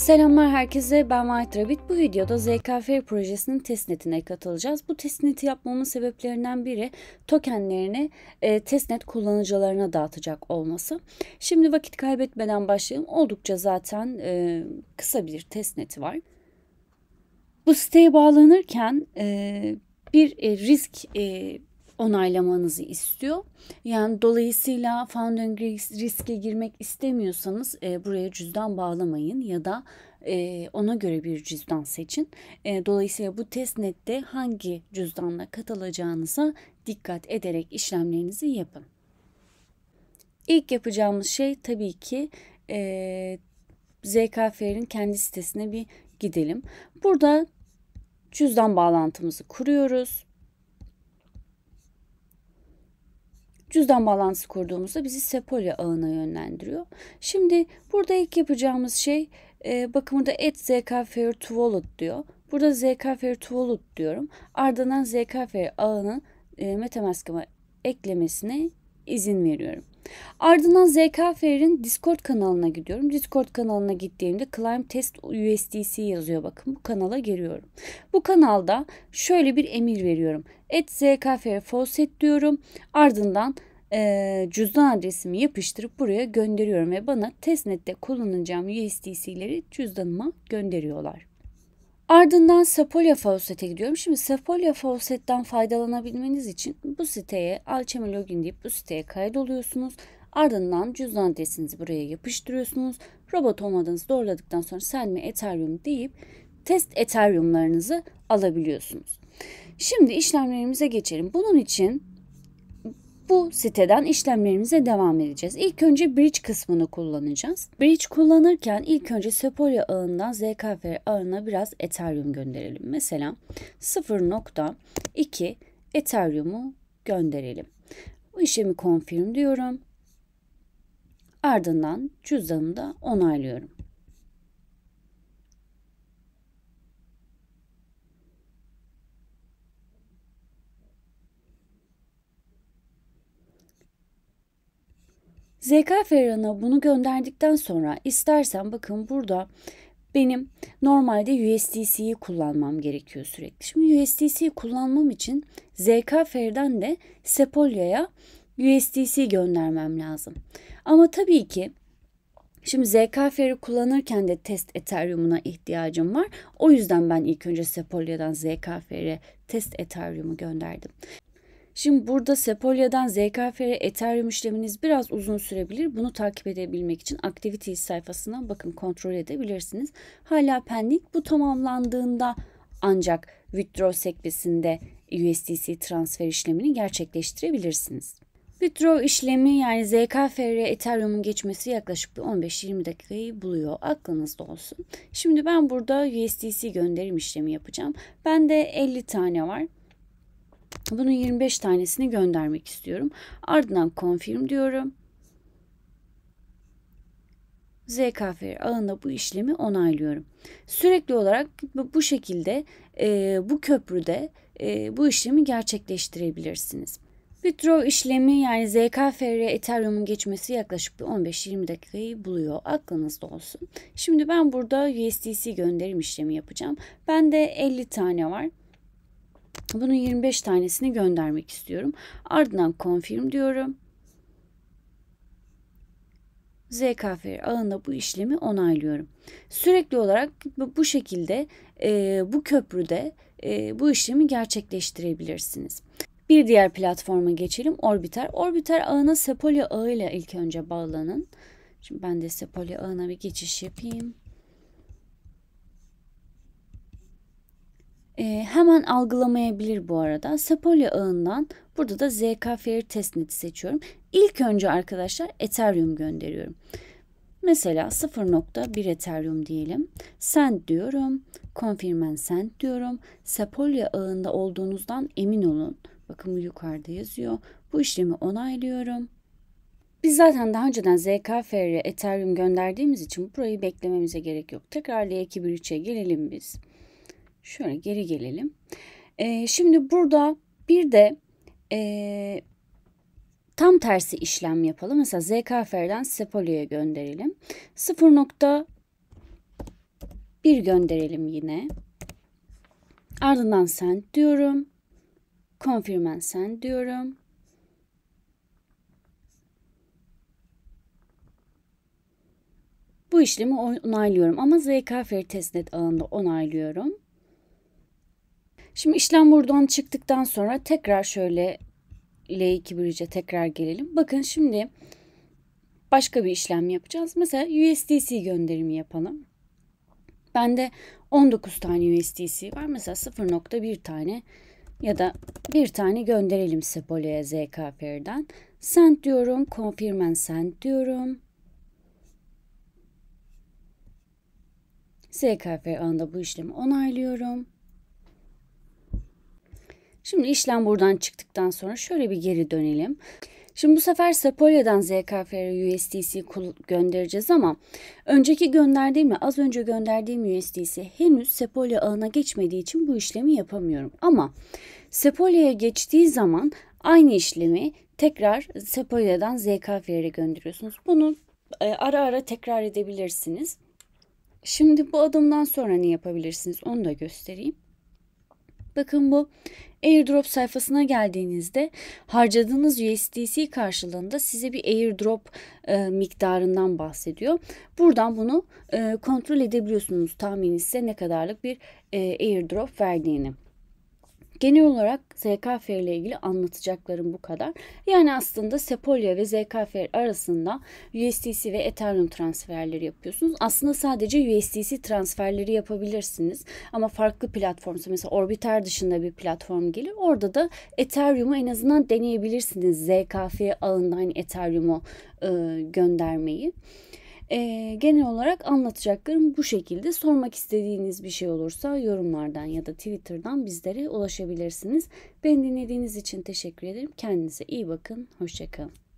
Selamlar herkese ben White Rabbit. Bu videoda ZKF projesinin testnetine katılacağız. Bu testneti yapmamın sebeplerinden biri tokenlerini e, testnet kullanıcılarına dağıtacak olması. Şimdi vakit kaybetmeden başlayalım. Oldukça zaten e, kısa bir testneti var. Bu siteye bağlanırken e, bir e, risk e, onaylamanızı istiyor. Yani dolayısıyla founding riske girmek istemiyorsanız e, buraya cüzdan bağlamayın ya da e, ona göre bir cüzdan seçin. E, dolayısıyla bu testnette hangi cüzdanla katılacağınıza dikkat ederek işlemlerinizi yapın. İlk yapacağımız şey tabii ki e, ZKFR'in kendi sitesine bir gidelim. Burada cüzdan bağlantımızı kuruyoruz. cüzdan bağlantısı kurduğumuzda bizi Sepolya ağına yönlendiriyor. Şimdi burada ilk yapacağımız şey e, bakımında et ZK Fair to diyor. Burada ZK Fair to diyorum. Ardından ZK Fair ağının e, MetaMask'ıma eklemesine izin veriyorum. Ardından ZK Discord kanalına gidiyorum. Discord kanalına gittiğimde Climb Test USDC yazıyor bakın. Bu kanala giriyorum. Bu kanalda şöyle bir emir veriyorum. Et ZK Fair Fawcett diyorum. Ardından e, cüzdan adresimi yapıştırıp buraya gönderiyorum ve bana testnette kullanacağım USDC'leri cüzdanıma gönderiyorlar. Ardından Sepolia Faucet'e gidiyorum. Şimdi Sepolia Faucet'ten faydalanabilmeniz için bu siteye Alchemy Login deyip bu siteye kaydoluyorsunuz. Ardından cüzdan adresinizi buraya yapıştırıyorsunuz. Robot olmadığınızı doğruladıktan sonra Selmi Ethereum deyip test Ethereum'larınızı alabiliyorsunuz. Şimdi işlemlerimize geçelim. Bunun için bu siteden işlemlerimize devam edeceğiz. İlk önce bridge kısmını kullanacağız. Bridge kullanırken ilk önce Sepolia ağından ZKF ağına biraz Ethereum gönderelim. Mesela 0.2 Ethereum'u gönderelim. Bu işlemi confirm diyorum. Ardından cüzdanımda onaylıyorum. ZK Ferran'a bunu gönderdikten sonra istersen bakın burada benim normalde USDC'yi kullanmam gerekiyor sürekli. Şimdi USDC'yi kullanmam için ZK Fer'den de Sepolya'ya USDC göndermem lazım. Ama tabii ki Şimdi ZKFR'i kullanırken de test Ethereum'una ihtiyacım var. O yüzden ben ilk önce Sepolya'dan ZKFR'e test Ethereum'u gönderdim. Şimdi burada Sepolya'dan ZKF'ye Ethereum işleminiz biraz uzun sürebilir. Bunu takip edebilmek için Activities sayfasından bakın kontrol edebilirsiniz. Hala pending. Bu tamamlandığında ancak withdraw sekmesinde USDC transfer işlemini gerçekleştirebilirsiniz. Withdraw işlemi yani ZKFR'ye Ethereum'un geçmesi yaklaşık bir 15-20 dakikayı buluyor. Aklınızda olsun. Şimdi ben burada USDC gönderim işlemi yapacağım. Bende 50 tane var. Bunun 25 tanesini göndermek istiyorum. Ardından confirm diyorum. ZKF ağında bu işlemi onaylıyorum. Sürekli olarak bu şekilde e, bu köprüde e, bu işlemi gerçekleştirebilirsiniz. Withdraw işlemi yani ZKFR Ethereum'un geçmesi yaklaşık bir 15-20 dakikayı buluyor. Aklınızda olsun. Şimdi ben burada USDC gönderim işlemi yapacağım. Bende 50 tane var. Bunun 25 tanesini göndermek istiyorum. Ardından confirm diyorum. ZKF ağında bu işlemi onaylıyorum. Sürekli olarak bu şekilde e, bu köprüde e, bu işlemi gerçekleştirebilirsiniz. Bir diğer platforma geçelim Orbiter. Orbiter ağına Sepolia ağı ilk önce bağlanın. Şimdi ben de Sepolia ağına bir geçiş yapayım. E, hemen algılamayabilir bu arada. Sapolya ağından burada da ZK Fair testnet'i seçiyorum. İlk önce arkadaşlar Ethereum gönderiyorum. Mesela 0.1 Ethereum diyelim. Send diyorum. Confirmen send diyorum. Sapolya ağında olduğunuzdan emin olun. Bakın bu yukarıda yazıyor. Bu işlemi onaylıyorum. Biz zaten daha önceden ZKFR'e Ethereum gönderdiğimiz için burayı beklememize gerek yok. Tekrar L213'e gelelim biz. Şöyle geri gelelim. Ee, şimdi burada bir de e, tam tersi işlem yapalım. Mesela ZKF'den Sepoli'ye gönderelim. 0.1 gönderelim yine. Ardından sen diyorum. Konfirmen sen diyorum. Bu işlemi onaylıyorum ama ZK Fair testnet ağında onaylıyorum. Şimdi işlem buradan çıktıktan sonra tekrar şöyle L2 bridge'e tekrar gelelim. Bakın şimdi başka bir işlem yapacağız. Mesela USDC gönderimi yapalım. Bende 19 tane USDC var. Mesela 0.1 tane ya da bir tane gönderelim Sepolia ZKP'den. Send diyorum. Confirm and send diyorum. ZKP anında bu işlemi onaylıyorum. Şimdi işlem buradan çıktıktan sonra şöyle bir geri dönelim. Şimdi bu sefer Sapolia'dan ZKFR USDC göndereceğiz ama önceki gönderdiğim az önce gönderdiğim USDC henüz Sapolia ağına geçmediği için bu işlemi yapamıyorum. Ama Sapolia'ya geçtiği zaman aynı işlemi tekrar Sapolia'dan ZKFR'e gönderiyorsunuz. Bunu e, ara ara tekrar edebilirsiniz. Şimdi bu adımdan sonra ne yapabilirsiniz onu da göstereyim. Bakın bu airdrop sayfasına geldiğinizde harcadığınız USDC karşılığında size bir airdrop e, miktarından bahsediyor. Buradan bunu e, kontrol edebiliyorsunuz tahmini size ne kadarlık bir e, airdrop verdiğini. Genel olarak ZKF ile ilgili anlatacaklarım bu kadar. Yani aslında Sepolya ve ZKF arasında USDC ve Ethereum transferleri yapıyorsunuz. Aslında sadece USDC transferleri yapabilirsiniz. Ama farklı platformsa mesela Orbiter dışında bir platform gelir. Orada da Ethereum'u en azından deneyebilirsiniz. ZKF ağından Ethereum'u e, göndermeyi. E, genel olarak anlatacaklarım bu şekilde. Sormak istediğiniz bir şey olursa yorumlardan ya da Twitter'dan bizlere ulaşabilirsiniz. Beni dinlediğiniz için teşekkür ederim. Kendinize iyi bakın. Hoşçakalın.